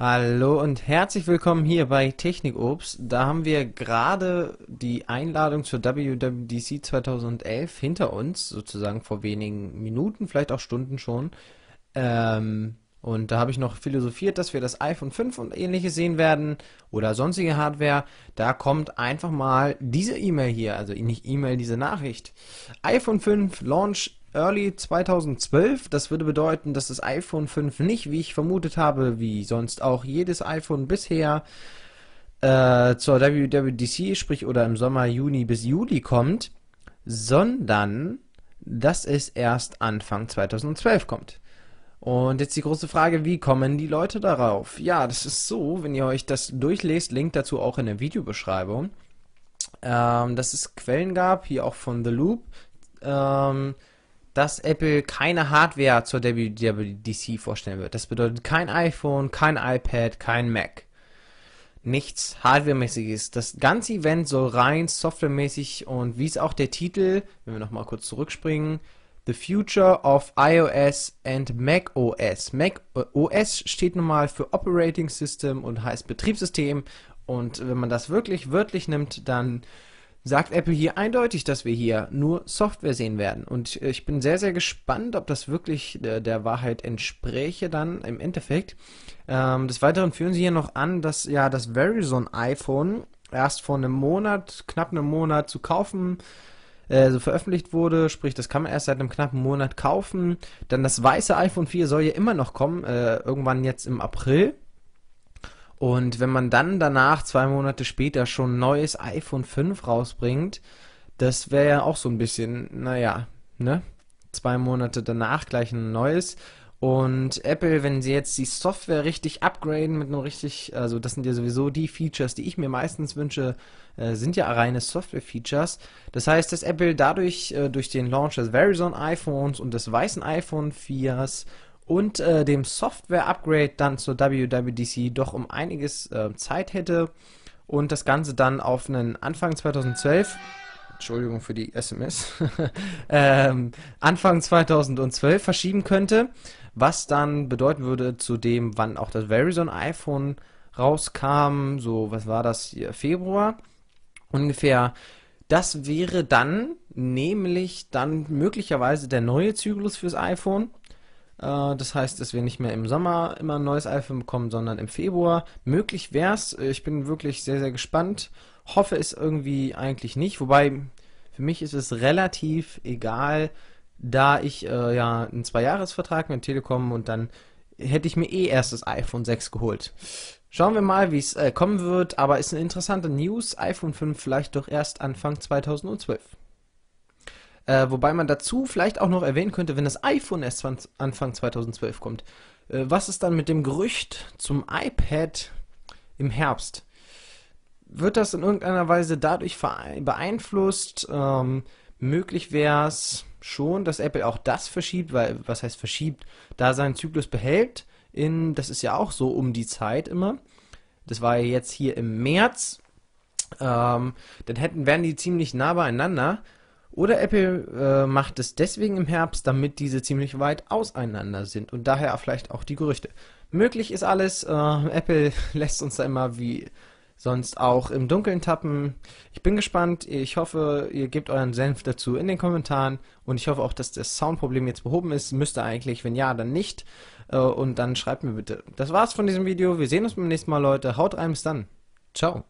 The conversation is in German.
Hallo und herzlich willkommen hier bei Technikobst. Da haben wir gerade die Einladung zur WWDC 2011 hinter uns, sozusagen vor wenigen Minuten, vielleicht auch Stunden schon. Ähm, und da habe ich noch philosophiert, dass wir das iPhone 5 und ähnliches sehen werden oder sonstige Hardware. Da kommt einfach mal diese E-Mail hier, also nicht E-Mail, diese Nachricht. iPhone 5 Launch Early 2012. Das würde bedeuten, dass das iPhone 5 nicht, wie ich vermutet habe, wie sonst auch jedes iPhone bisher äh, zur WWDC, sprich oder im Sommer Juni bis Juli kommt, sondern dass es erst Anfang 2012 kommt. Und jetzt die große Frage, wie kommen die Leute darauf? Ja, das ist so, wenn ihr euch das durchlest, Link dazu auch in der Videobeschreibung, ähm, dass es Quellen gab, hier auch von The Loop, ähm, dass Apple keine Hardware zur WWDC vorstellen wird. Das bedeutet kein iPhone, kein iPad, kein Mac. Nichts Hardware-mäßiges. Das ganze Event soll rein softwaremäßig und wie es auch der Titel, wenn wir nochmal kurz zurückspringen, The Future of iOS and Mac OS. Mac OS steht nun mal für Operating System und heißt Betriebssystem. Und wenn man das wirklich wörtlich nimmt, dann sagt Apple hier eindeutig, dass wir hier nur Software sehen werden. Und äh, ich bin sehr, sehr gespannt, ob das wirklich der, äh, der Wahrheit entspräche dann im Endeffekt. Ähm, des Weiteren führen sie hier noch an, dass ja das Verizon iPhone erst vor einem Monat, knapp einem Monat zu kaufen also veröffentlicht wurde, sprich, das kann man erst seit einem knappen Monat kaufen. Dann das weiße iPhone 4 soll ja immer noch kommen, äh, irgendwann jetzt im April. Und wenn man dann danach, zwei Monate später, schon ein neues iPhone 5 rausbringt, das wäre ja auch so ein bisschen, naja, ne? Zwei Monate danach gleich ein neues. Und Apple, wenn sie jetzt die Software richtig upgraden mit einem richtig, also das sind ja sowieso die Features, die ich mir meistens wünsche, äh, sind ja reine Software-Features. Das heißt, dass Apple dadurch, äh, durch den Launch des Verizon iPhones und des weißen iPhone 4s und äh, dem Software-Upgrade dann zur WWDC doch um einiges äh, Zeit hätte und das Ganze dann auf einen Anfang 2012 Entschuldigung für die SMS, ähm, Anfang 2012 verschieben könnte, was dann bedeuten würde zu dem, wann auch das Verizon iPhone rauskam, so was war das, hier, Februar ungefähr. Das wäre dann nämlich dann möglicherweise der neue Zyklus fürs iPhone äh, das heißt, dass wir nicht mehr im Sommer immer ein neues iPhone bekommen, sondern im Februar. Möglich wäre es. Äh, ich bin wirklich sehr, sehr gespannt. Hoffe es irgendwie eigentlich nicht. Wobei, für mich ist es relativ egal, da ich äh, ja einen Zweijahresvertrag mit Telekom und dann hätte ich mir eh erst das iPhone 6 geholt. Schauen wir mal, wie es äh, kommen wird. Aber ist eine interessante News. iPhone 5 vielleicht doch erst Anfang 2012. Äh, wobei man dazu vielleicht auch noch erwähnen könnte, wenn das iPhone erst Anfang 2012 kommt, äh, was ist dann mit dem Gerücht zum iPad im Herbst? Wird das in irgendeiner Weise dadurch beeinflusst? Ähm, möglich wäre es schon, dass Apple auch das verschiebt, weil, was heißt verschiebt, da seinen Zyklus behält, in, das ist ja auch so um die Zeit immer. Das war ja jetzt hier im März. Ähm, dann hätten, wären die ziemlich nah beieinander. Oder Apple äh, macht es deswegen im Herbst, damit diese ziemlich weit auseinander sind und daher vielleicht auch die Gerüchte. Möglich ist alles. Äh, Apple lässt uns da immer wie sonst auch im Dunkeln tappen. Ich bin gespannt. Ich hoffe, ihr gebt euren Senf dazu in den Kommentaren und ich hoffe auch, dass das Soundproblem jetzt behoben ist. Müsste eigentlich, wenn ja, dann nicht. Äh, und dann schreibt mir bitte. Das war's von diesem Video. Wir sehen uns beim nächsten Mal, Leute. Haut rein, bis dann. Ciao.